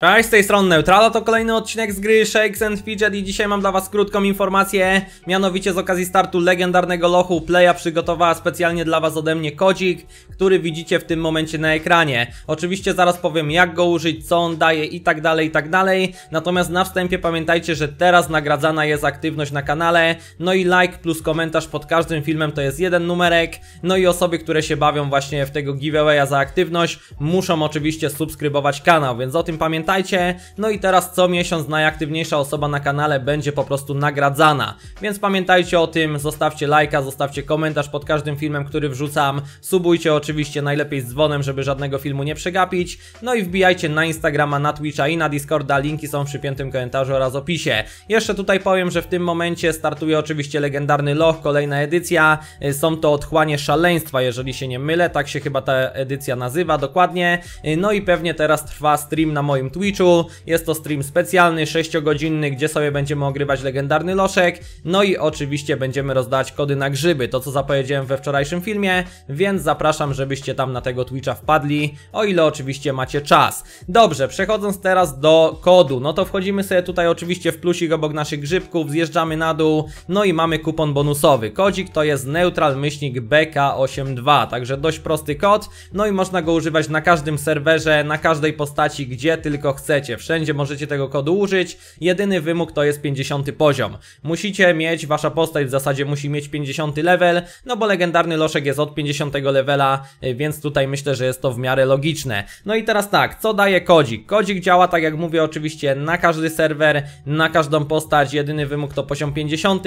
Cześć, tak, z tej strony Neutrala, to kolejny odcinek z gry Shakes and Fidget i dzisiaj mam dla was krótką informację Mianowicie z okazji startu legendarnego lochu Playa przygotowała specjalnie dla was ode mnie kodzik Który widzicie w tym momencie na ekranie Oczywiście zaraz powiem jak go użyć, co on daje i tak dalej, i tak dalej Natomiast na wstępie pamiętajcie, że teraz nagradzana jest aktywność na kanale No i like plus komentarz pod każdym filmem to jest jeden numerek No i osoby, które się bawią właśnie w tego giveawaya za aktywność Muszą oczywiście subskrybować kanał, więc o tym pamiętajcie pamiętajcie. No i teraz co miesiąc najaktywniejsza osoba na kanale będzie po prostu nagradzana. Więc pamiętajcie o tym, zostawcie lajka, zostawcie komentarz pod każdym filmem, który wrzucam. Subujcie oczywiście najlepiej z dzwonem, żeby żadnego filmu nie przegapić. No i wbijajcie na Instagrama, na Twitcha i na Discorda, linki są w przypiętym komentarzu oraz opisie. Jeszcze tutaj powiem, że w tym momencie startuje oczywiście legendarny Loch, kolejna edycja. Y, są to odchłanie szaleństwa, jeżeli się nie mylę, tak się chyba ta edycja nazywa dokładnie. Y, no i pewnie teraz trwa stream na moim Twitchu. Jest to stream specjalny, 6-godzinny, gdzie sobie będziemy ogrywać legendarny loszek. No i oczywiście będziemy rozdać kody na grzyby, to co zapowiedziałem we wczorajszym filmie, więc zapraszam, żebyście tam na tego Twitcha wpadli, o ile oczywiście macie czas. Dobrze, przechodząc teraz do kodu, no to wchodzimy sobie tutaj oczywiście w plusik obok naszych grzybków, zjeżdżamy na dół, no i mamy kupon bonusowy. Kodzik to jest neutral myślnik BK82, także dość prosty kod, no i można go używać na każdym serwerze, na każdej postaci, gdzie tylko tylko chcecie. Wszędzie możecie tego kodu użyć. Jedyny wymóg to jest 50 poziom. Musicie mieć, wasza postać w zasadzie musi mieć 50 level, no bo legendarny loszek jest od 50 levela, y, więc tutaj myślę, że jest to w miarę logiczne. No i teraz tak, co daje kodzik? Kodzik działa, tak jak mówię, oczywiście na każdy serwer, na każdą postać. Jedyny wymóg to poziom 50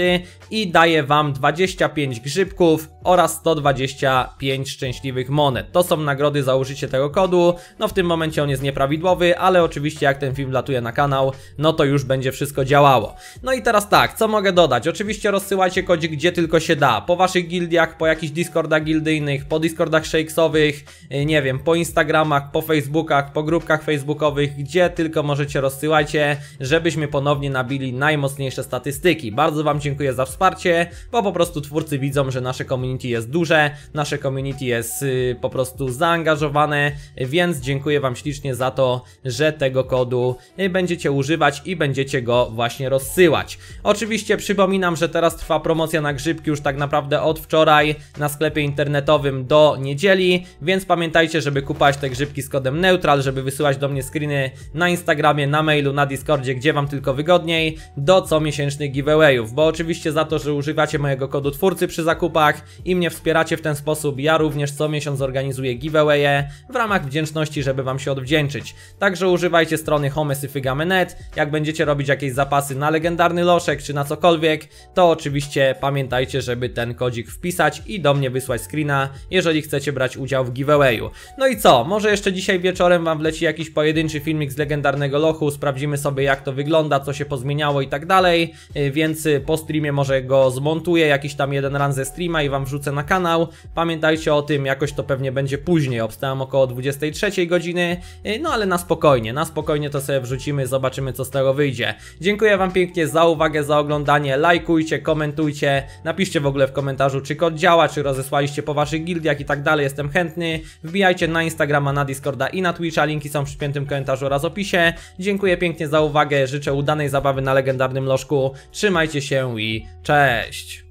i daje wam 25 grzybków oraz 125 szczęśliwych monet. To są nagrody za użycie tego kodu. No w tym momencie on jest nieprawidłowy, ale oczywiście jak ten film latuje na kanał, no to już będzie wszystko działało. No i teraz tak, co mogę dodać? Oczywiście rozsyłajcie kodzik gdzie tylko się da, po waszych gildiach, po jakichś Discordach gildyjnych, po Discordach shakesowych, y, nie wiem, po Instagramach, po Facebookach, po grupkach facebookowych, gdzie tylko możecie rozsyłajcie, żebyśmy ponownie nabili najmocniejsze statystyki. Bardzo wam dziękuję za wsparcie, bo po prostu twórcy widzą, że nasze community jest duże, nasze community jest y, po prostu zaangażowane, więc dziękuję wam ślicznie za to, że tego kodu y, będziecie używać i będziecie go właśnie rozsyłać. Oczywiście przypominam, że teraz trwa promocja na grzybki już tak naprawdę od wczoraj na sklepie internetowym do niedzieli, więc pamiętajcie, żeby kupować te grzybki z kodem neutral, żeby wysyłać do mnie screeny na Instagramie, na mailu, na Discordzie, gdzie Wam tylko wygodniej, do comiesięcznych giveawayów, bo oczywiście za to, że używacie mojego kodu twórcy przy zakupach i mnie wspieracie w ten sposób, ja również co miesiąc organizuję giveawaye w ramach wdzięczności, żeby Wam się odwdzięczyć. Także używam używajcie strony homesyfygamy.net. Jak będziecie robić jakieś zapasy na legendarny loszek czy na cokolwiek, to oczywiście pamiętajcie, żeby ten kodzik wpisać i do mnie wysłać screena, jeżeli chcecie brać udział w giveawayu. No i co? Może jeszcze dzisiaj wieczorem wam wleci jakiś pojedynczy filmik z legendarnego lochu, sprawdzimy sobie jak to wygląda, co się pozmieniało i tak dalej, y, więc y, po streamie może go zmontuję, jakiś tam jeden run ze streama i wam wrzucę na kanał. Pamiętajcie o tym, jakoś to pewnie będzie później, obstałem około 23 godziny, y, no ale na spokojnie. No na spokojnie to sobie wrzucimy, zobaczymy co z tego wyjdzie. Dziękuję Wam pięknie za uwagę, za oglądanie, lajkujcie, komentujcie, napiszcie w ogóle w komentarzu czy kod działa, czy rozesłaliście po Waszych gildiach i tak dalej, jestem chętny. Wbijajcie na Instagrama, na Discorda i na Twitcha, linki są w przypiętym komentarzu oraz opisie. Dziękuję pięknie za uwagę, życzę udanej zabawy na legendarnym lożku, trzymajcie się i cześć!